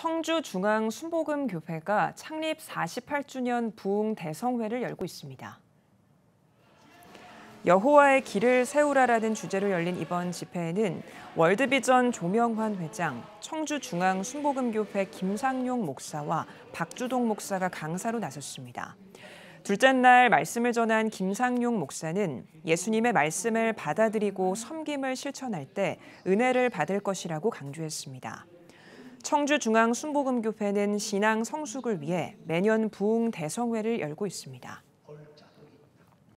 청주중앙순복음교회가 창립 48주년 부흥 대성회를 열고 있습니다. 여호와의 길을 세우라라는 주제로 열린 이번 집회에는 월드비전 조명환 회장, 청주중앙순복음교회 김상용 목사와 박주동 목사가 강사로 나섰습니다. 둘째 날 말씀을 전한 김상용 목사는 예수님의 말씀을 받아들이고 섬김을 실천할 때 은혜를 받을 것이라고 강조했습니다. 청주중앙순복음교회는 신앙 성숙을 위해 매년 부흥 대성회를 열고 있습니다.